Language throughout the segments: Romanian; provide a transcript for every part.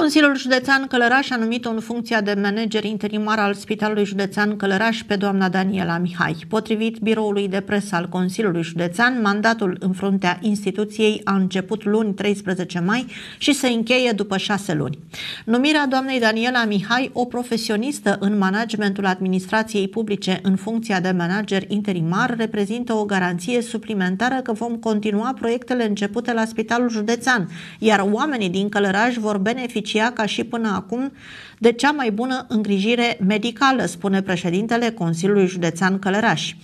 Consiliul Județean Călăraș a numit-o în funcția de manager interimar al Spitalului Județean Călăraș pe doamna Daniela Mihai. Potrivit biroului de presă al Consiliului Județean, mandatul în fruntea instituției a început luni 13 mai și se încheie după șase luni. Numirea doamnei Daniela Mihai, o profesionistă în managementul administrației publice în funcția de manager interimar, reprezintă o garanție suplimentară că vom continua proiectele începute la Spitalul Județean, iar oamenii din Călăraș vor beneficia beneficia ca și până acum de cea mai bună îngrijire medicală, spune președintele Consiliului Județean Călăraș.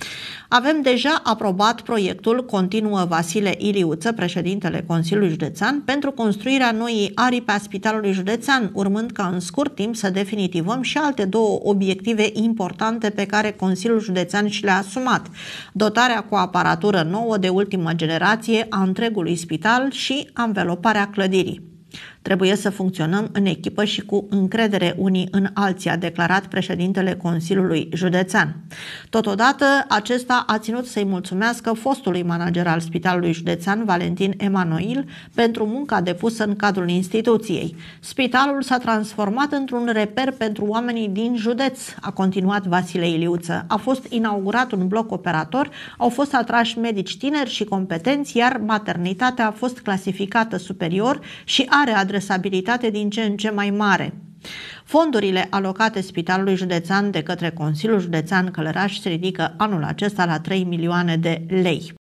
Avem deja aprobat proiectul, continuă Vasile Iliuță, președintele Consiliului Județean, pentru construirea noii aripi a Spitalului Județean, urmând ca în scurt timp să definitivăm și alte două obiective importante pe care Consiliul Județean și le-a asumat. Dotarea cu aparatură nouă de ultimă generație a întregului spital și anveloparea clădirii. Trebuie să funcționăm în echipă și cu încredere unii în alții, a declarat președintele Consiliului Județean. Totodată, acesta a ținut să-i mulțumească fostului manager al Spitalului Județean, Valentin Emanuil, pentru munca depusă în cadrul instituției. Spitalul s-a transformat într-un reper pentru oamenii din județ, a continuat Vasile Iliuță. A fost inaugurat un bloc operator, au fost atrași medici tineri și competenți, iar maternitatea a fost clasificată superior și are adresabilitate din ce în ce mai mare. Fondurile alocate Spitalului Județean de către Consiliul Județean Călăraș se ridică anul acesta la 3 milioane de lei.